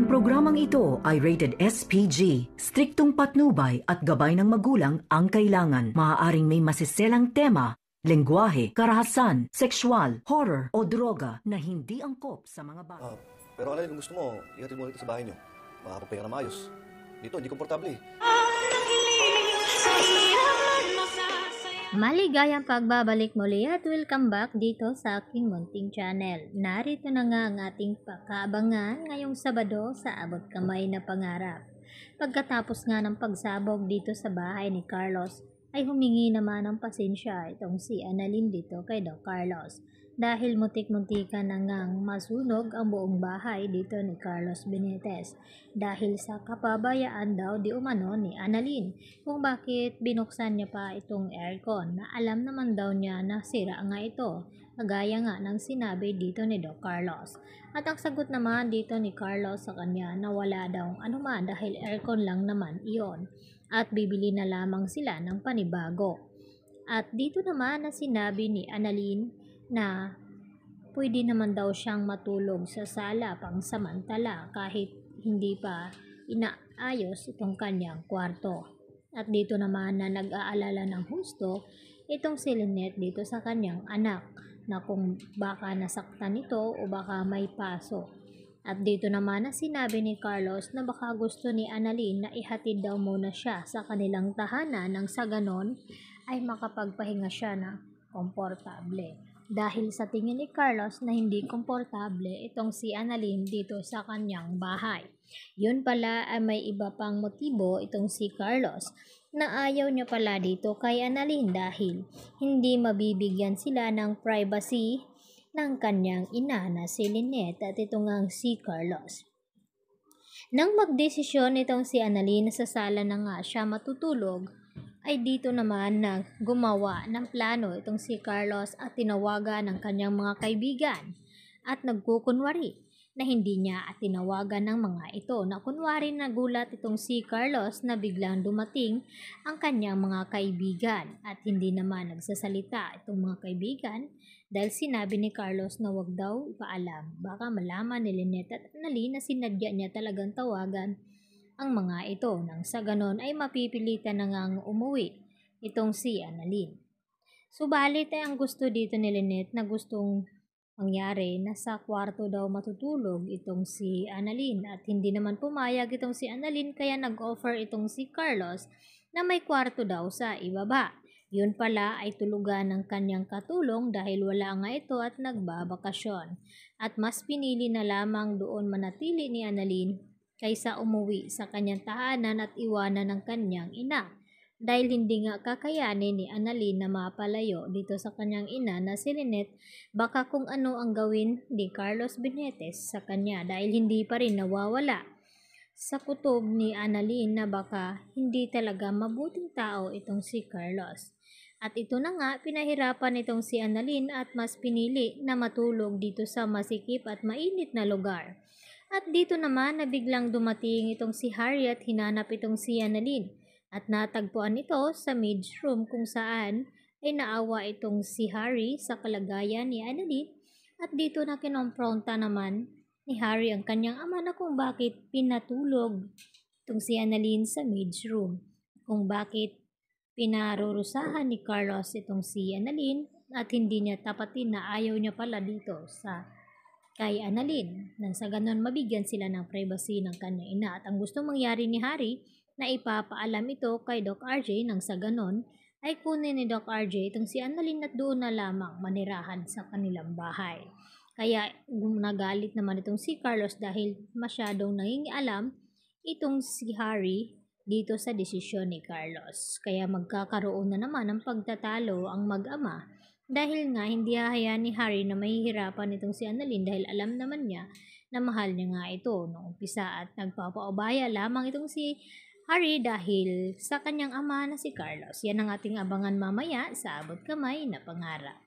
Ang programang ito ay rated SPG. Striktong patnubay at gabay ng magulang ang kailangan. Maaaring may masiselang tema, lengguwahe, karahasan, sexual, horror o droga na hindi angkop sa mga bata. Uh, pero alay, kung gusto mo, ihatid mo rito sa bahay niyo. Makakapagpahinga na maayos. Dito, hindi komportable eh. Ang sa hirap mo sa Maligayang pagbabalik muli at welcome back dito sa aking munting channel. Narito na nga ang ating pakaabangan ngayong Sabado sa Abot Kamay na Pangarap. Pagkatapos nga ng pagsabog dito sa bahay ni Carlos, ay humingi naman ng pasensya itong si Annalyn dito kay Doc Carlos dahil mutik muntikan na ngang masunog ang buong bahay dito ni Carlos Benitez dahil sa kapabayaan daw di umano ni Annalyn kung bakit binuksan niya pa itong aircon na alam naman daw niya na sira nga ito kagaya nga ng sinabi dito ni Doc Carlos. At ang sagot naman dito ni Carlos sa kanya na wala daw anuman dahil aircon lang naman iyon at bibili na lamang sila ng panibago. At dito naman na sinabi ni Annalyn na pwede naman daw siyang matulog sa sala pangsamantala kahit hindi pa inaayos itong kanyang kwarto. At dito naman na nag-aalala ng husto itong si Lynette dito sa kanyang anak na kung baka nasaktan ito o baka may paso. At dito naman na sinabi ni Carlos na baka gusto ni Annalyn na ihatid daw muna siya sa kanilang tahanan nang sa ganon ay makapagpahinga siya na komportable dahil sa tingin ni Carlos na hindi komportable itong si Annalyn dito sa kanyang bahay. Yun pala ay may iba pang motibo itong si Carlos na ayaw niya pala dito kay Annalyn dahil hindi mabibigyan sila ng privacy ng kanyang ina na si Lynette at ito ngang si Carlos. Nang magdesisyon itong si Annalyn na sa sala na nga siya matutulog, ay dito naman na gumawa ng plano itong si Carlos at tinawagan ng kanyang mga kaibigan at nagkukunwari na hindi niya at tinawagan ng mga ito na kunwari nagulat itong si Carlos na biglang dumating ang kanyang mga kaibigan at hindi naman nagsasalita itong mga kaibigan dahil sinabi ni Carlos na wag daw ipaalam. Baka malaman ni Lynette at Nali na sinadya niya talagang tawagan ang mga ito nang sa ganon ay mapipilitan na ngang umuwi itong si Annalyn. Subalit ay ang gusto dito ni Lynette na gustong mangyari na sa kwarto daw matutulog itong si Annalyn at hindi naman pumayag itong si Annalyn kaya nag-offer itong si Carlos na may kwarto daw sa ibaba. Yun pala ay tulugan ng kanyang katulong dahil wala nga ito at nagbabakasyon. At mas pinili na lamang doon manatili ni Annalyn kaysa umuwi sa kanyang tahanan at iwanan ng kanyang ina. Dahil hindi nga kakayanin ni Annalyn na mapalayo dito sa kanyang ina na si Lynette, baka kung ano ang gawin ni Carlos Benitez sa kanya dahil hindi pa rin nawawala. Sa kutob ni Annalyn na baka hindi talaga mabuting tao itong si Carlos. At ito na nga, pinahirapan itong si Annalyn at mas pinili na matulog dito sa masikip at mainit na lugar. At dito naman na biglang dumating itong si Harry at hinanap itong si Annalyn. At natagpuan ito sa maid's room kung saan ay naawa itong si Harry sa kalagayan ni Annalyn. At dito na kinompronta naman ni Harry ang kanyang ama na kung bakit pinatulog itong si Annalyn sa maid's room. Kung bakit pinarurusahan ni Carlos itong si Annalyn at hindi niya tapatin na ayaw niya pala dito sa kay Annalyn nang sa ganon mabigyan sila ng privacy ng kanya ina at ang gustong mangyari ni Harry na ipapaalam ito kay Doc RJ nang sa ganon ay kunin ni Doc RJ itong si Annalyn at doon na lamang manirahan sa kanilang bahay. Kaya nagalit naman itong si Carlos dahil masyadong alam itong si Harry dito sa desisyon ni Carlos. Kaya magkakaroon na naman ng pagtatalo ang mag-ama dahil nga hindi hahayaan ni Harry na mahihirapan itong si Annalyn dahil alam naman niya na mahal niya nga ito noong umpisa at nagpapaubaya lamang itong si Harry dahil sa kanyang ama na si Carlos. Yan ang ating abangan mamaya sa abot kamay na pangarap.